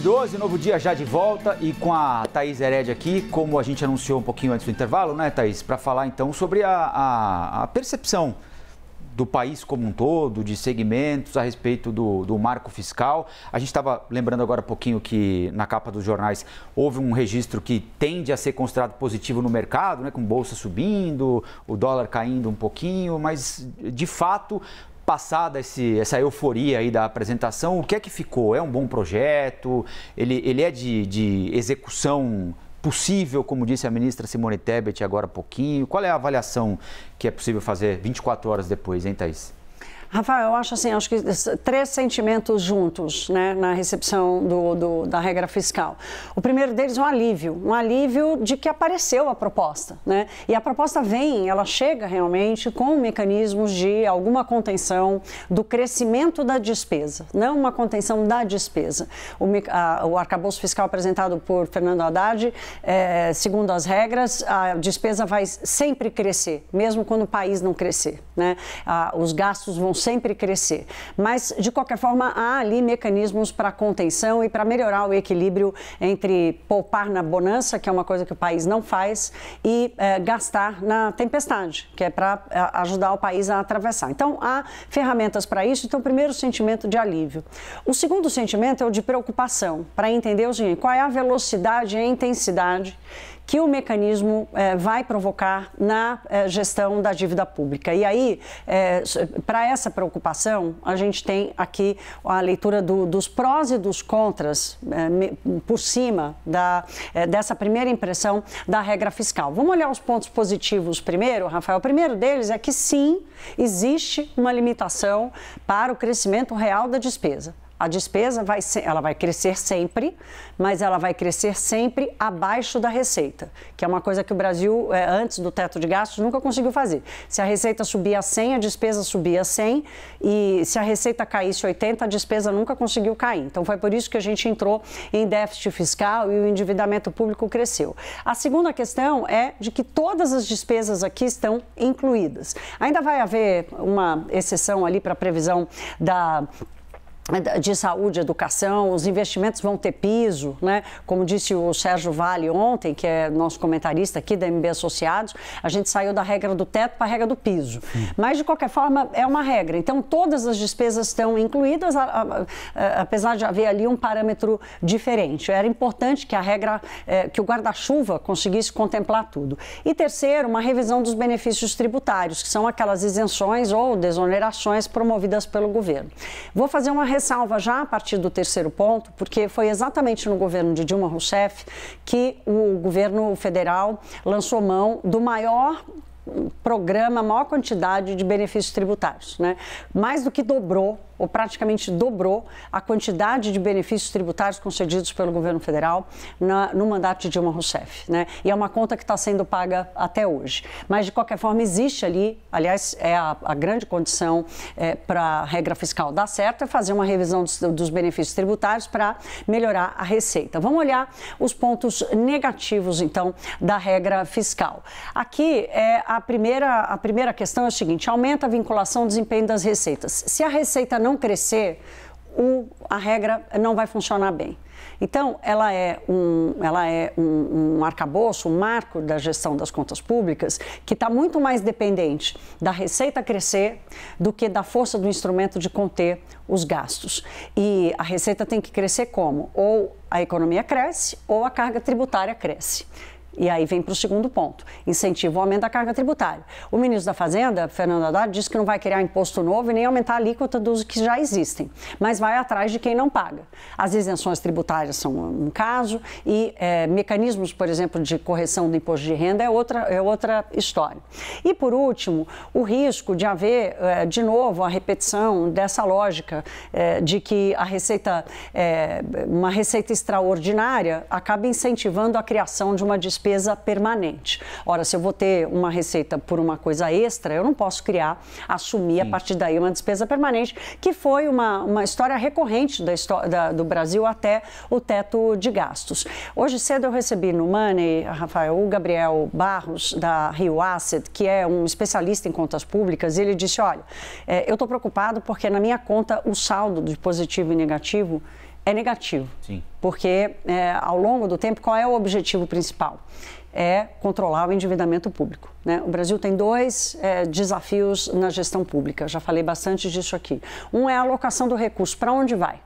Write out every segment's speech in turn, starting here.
12, novo dia já de volta e com a Thaís Hered aqui, como a gente anunciou um pouquinho antes do intervalo, né, Thaís? Para falar então sobre a, a, a, percepção do país como um todo, de segmentos a respeito do, do marco fiscal. A gente estava lembrando agora um pouquinho que na capa dos jornais houve um registro que tende a ser considerado positivo no mercado, né, com bolsa subindo, o dólar caindo um pouquinho, mas de fato passada esse, essa euforia aí da apresentação, o que é que ficou? É um bom projeto? Ele, ele é de, de execução possível, como disse a ministra Simone Tebet agora há pouquinho? Qual é a avaliação que é possível fazer 24 horas depois, hein, Thaís? Rafael, eu acho assim, acho que três sentimentos juntos né, na recepção do, do, da regra fiscal. O primeiro deles é um alívio, um alívio de que apareceu a proposta. Né? E a proposta vem, ela chega realmente com mecanismos de alguma contenção do crescimento da despesa, não uma contenção da despesa. O, a, o arcabouço fiscal apresentado por Fernando Haddad, é, segundo as regras, a despesa vai sempre crescer, mesmo quando o país não crescer. Né? A, os gastos vão sempre crescer. Mas, de qualquer forma, há ali mecanismos para contenção e para melhorar o equilíbrio entre poupar na bonança, que é uma coisa que o país não faz, e é, gastar na tempestade, que é para eh, ajudar o país a atravessar. Então, há ferramentas para isso. Então, primeiro, sentimento de alívio. O segundo sentimento é o de preocupação, para entender o seguinte, qual é a velocidade e a intensidade que o mecanismo eh, vai provocar na eh, gestão da dívida pública. E aí, eh, para essa preocupação, a gente tem aqui a leitura do, dos prós e dos contras por cima da, dessa primeira impressão da regra fiscal. Vamos olhar os pontos positivos primeiro, Rafael. O primeiro deles é que sim, existe uma limitação para o crescimento real da despesa. A despesa vai ela vai crescer sempre, mas ela vai crescer sempre abaixo da receita, que é uma coisa que o Brasil, é, antes do teto de gastos, nunca conseguiu fazer. Se a receita subia 100, a despesa subia 100, e se a receita caísse 80, a despesa nunca conseguiu cair. Então, foi por isso que a gente entrou em déficit fiscal e o endividamento público cresceu. A segunda questão é de que todas as despesas aqui estão incluídas. Ainda vai haver uma exceção ali para a previsão da de saúde, educação, os investimentos vão ter piso, né? Como disse o Sérgio Vale ontem, que é nosso comentarista aqui da MB Associados, a gente saiu da regra do teto para a regra do piso. Sim. Mas de qualquer forma é uma regra. Então todas as despesas estão incluídas, a, a, a, apesar de haver ali um parâmetro diferente. Era importante que a regra, eh, que o guarda-chuva conseguisse contemplar tudo. E terceiro, uma revisão dos benefícios tributários, que são aquelas isenções ou desonerações promovidas pelo governo. Vou fazer uma ressalva já a partir do terceiro ponto, porque foi exatamente no governo de Dilma Rousseff que o governo federal lançou mão do maior programa, maior quantidade de benefícios tributários, né? Mais do que dobrou ou praticamente dobrou a quantidade de benefícios tributários concedidos pelo governo federal na, no mandato de Dilma Rousseff. Né? E é uma conta que está sendo paga até hoje. Mas, de qualquer forma, existe ali, aliás, é a, a grande condição é, para a regra fiscal dar certo, é fazer uma revisão dos, dos benefícios tributários para melhorar a receita. Vamos olhar os pontos negativos, então, da regra fiscal. Aqui, é, a, primeira, a primeira questão é a seguinte, aumenta a vinculação desempenho das receitas. Se a receita não não crescer, o, a regra não vai funcionar bem. Então, ela é, um, ela é um, um arcabouço, um marco da gestão das contas públicas que está muito mais dependente da receita crescer do que da força do instrumento de conter os gastos. E a receita tem que crescer como? Ou a economia cresce ou a carga tributária cresce. E aí vem para o segundo ponto: incentivo ao aumento da carga tributária. O ministro da Fazenda, Fernando Haddad, disse que não vai criar imposto novo e nem aumentar a alíquota dos que já existem, mas vai atrás de quem não paga. As isenções tributárias são um caso e é, mecanismos, por exemplo, de correção do imposto de renda é outra, é outra história. E por último, o risco de haver é, de novo a repetição dessa lógica é, de que a receita, é, uma receita extraordinária, acaba incentivando a criação de uma despesa despesa permanente. Ora, se eu vou ter uma receita por uma coisa extra, eu não posso criar, assumir Sim. a partir daí uma despesa permanente, que foi uma, uma história recorrente da história, da, do Brasil até o teto de gastos. Hoje cedo eu recebi no Money, Rafael, o Gabriel Barros, da Rio Asset, que é um especialista em contas públicas, e ele disse: Olha, eh, eu estou preocupado porque na minha conta o saldo de positivo e negativo é negativo. Sim. Porque, é, ao longo do tempo, qual é o objetivo principal? É controlar o endividamento público. Né? O Brasil tem dois é, desafios na gestão pública, já falei bastante disso aqui. Um é a alocação do recurso, para onde vai?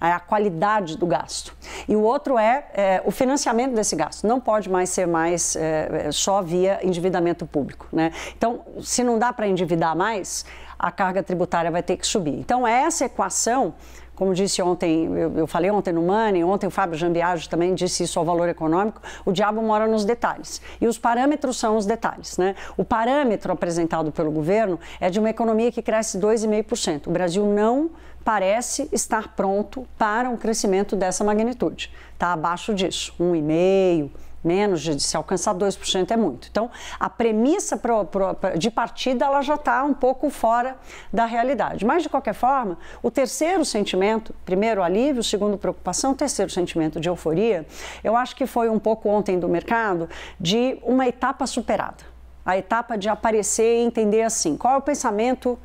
É a qualidade do gasto. E o outro é, é, o financiamento desse gasto. Não pode mais ser mais é, é só via endividamento público. Né? Então, se não dá para endividar mais, a carga tributária vai ter que subir. Então, é essa equação como disse ontem, eu, eu falei ontem no Money, ontem o Fábio Jambiage também disse isso ao valor econômico, o diabo mora nos detalhes. E os parâmetros são os detalhes. Né? O parâmetro apresentado pelo governo é de uma economia que cresce 2,5%. O Brasil não parece estar pronto para um crescimento dessa magnitude. Está abaixo disso, 1,5% menos de, se alcançar 2% é muito. Então, a premissa pro, pro, de partida ela já está um pouco fora da realidade. Mas, de qualquer forma, o terceiro sentimento, primeiro alívio, segundo preocupação, terceiro sentimento de euforia, eu acho que foi um pouco ontem do mercado de uma etapa superada. A etapa de aparecer e entender assim, qual é o pensamento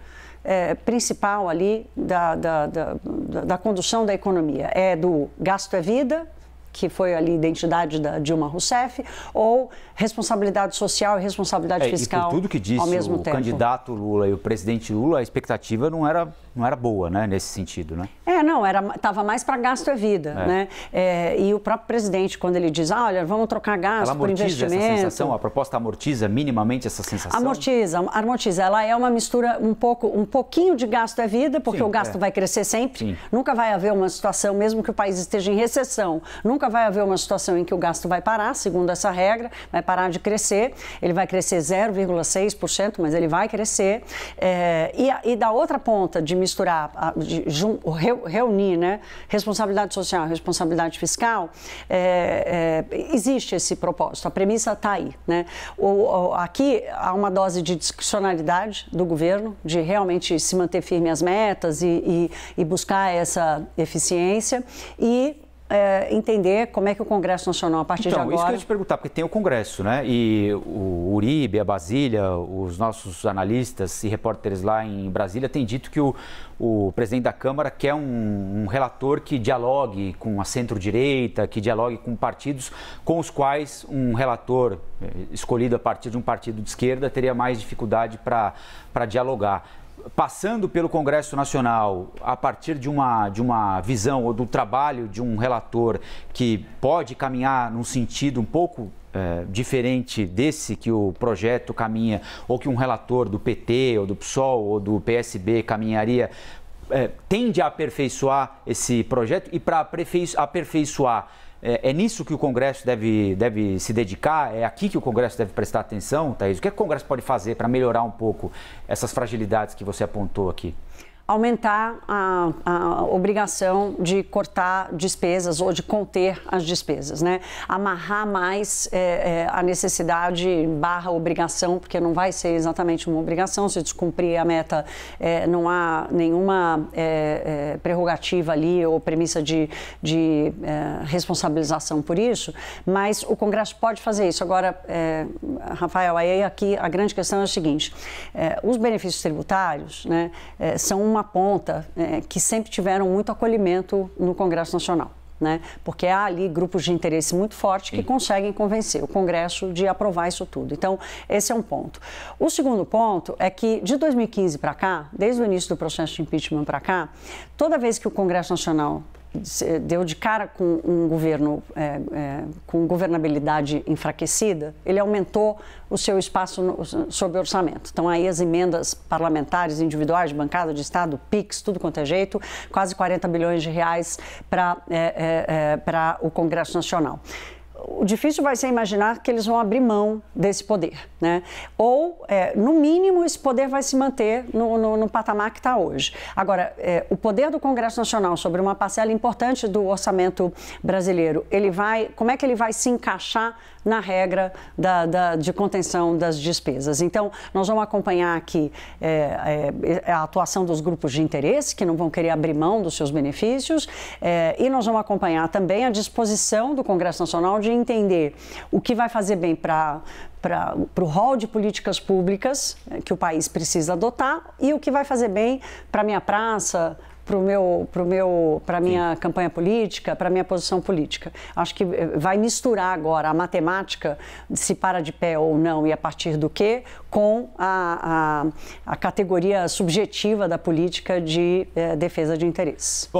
é, principal ali da, da, da, da, da condução da economia? É do gasto é vida, que foi ali identidade da Dilma Rousseff, ou responsabilidade social e responsabilidade é, fiscal. E por tudo que disse o tempo. candidato Lula e o presidente Lula, a expectativa não era, não era boa, né, nesse sentido, né? É, não, estava mais para gasto é vida, é. né? É, e o próprio presidente, quando ele diz, ah, olha, vamos trocar gasto ela por investimento. Essa sensação, a proposta amortiza minimamente essa sensação? Amortiza, amortiza. Ela é uma mistura um pouco, um pouquinho de gasto é vida, porque Sim, o gasto é. vai crescer sempre. Sim. Nunca vai haver uma situação, mesmo que o país esteja em recessão, nunca nunca vai haver uma situação em que o gasto vai parar, segundo essa regra, vai parar de crescer. Ele vai crescer 0,6%, mas ele vai crescer. É, e, e, da outra ponta, de misturar, de, jun, reunir né, responsabilidade social e responsabilidade fiscal, é, é, existe esse propósito. A premissa está aí. Né? O, o, aqui há uma dose de discricionalidade do governo, de realmente se manter firme às metas e, e, e buscar essa eficiência. E é, entender como é que o Congresso Nacional, a partir então, de agora... isso que eu ia te perguntar, porque tem o Congresso, né? E o Uribe, a Basília, os nossos analistas e repórteres lá em Brasília têm dito que o, o presidente da Câmara quer um, um relator que dialogue com a centro-direita, que dialogue com partidos com os quais um relator eh, escolhido a partir de um partido de esquerda teria mais dificuldade para dialogar passando pelo Congresso Nacional a partir de uma, de uma visão ou do trabalho de um relator que pode caminhar num sentido um pouco é, diferente desse que o projeto caminha, ou que um relator do PT, ou do PSOL, ou do PSB caminharia, é, tende a aperfeiçoar esse projeto e para aperfeiçoar é, é, nisso que o Congresso deve, deve se dedicar? É aqui que o Congresso deve prestar atenção, Thaís? O que, é que o Congresso pode fazer para melhorar um pouco essas fragilidades que você apontou aqui? aumentar a, a, obrigação de cortar despesas ou de conter as despesas, né? Amarrar mais é, é, a necessidade barra obrigação, porque não vai ser exatamente uma obrigação, se descumprir a meta é, não há nenhuma é, é, prerrogativa ali ou premissa de, de é, responsabilização por isso, mas o Congresso pode fazer isso. Agora, Rafael, aí aqui a grande questão é o seguinte, os benefícios tributários né, são uma ponta é, que sempre tiveram muito acolhimento no Congresso Nacional. Né? Porque há ali grupos de interesse muito forte que Sim. conseguem convencer o Congresso de aprovar isso tudo. Então, esse é um ponto. O segundo ponto é que de 2015 para cá, desde o início do processo de impeachment para cá, toda vez que o Congresso Nacional deu de cara com um governo é, é, com governabilidade enfraquecida, ele aumentou o seu espaço sobre sob orçamento. Então, aí as emendas parlamentares, individuais, de bancada, de Estado, PIX, tudo quanto é jeito, quase 40 bilhões de reais para é, é, é o Congresso Nacional o difícil vai ser imaginar que eles vão abrir mão desse poder, né? Ou, é, no mínimo, esse poder vai se manter no, no, no patamar que está hoje. Agora, é, o poder do Congresso Nacional sobre uma parcela importante do orçamento brasileiro, ele vai, como é que ele vai se encaixar na regra da, da, de contenção das despesas. Então, nós vamos acompanhar aqui é, é, a atuação dos grupos de interesse, que não vão querer abrir mão dos seus benefícios, é, e nós vamos acompanhar também a disposição do Congresso Nacional de entender o que vai fazer bem para para o rol de políticas públicas é, que o país precisa adotar e o que vai fazer bem para a minha praça, para meu, pro meu, para minha Sim. campanha política, para minha posição política. Acho que eh, vai misturar agora a matemática se para de pé ou não e a partir do que com a, a, a categoria subjetiva da política de eh, defesa de interesses.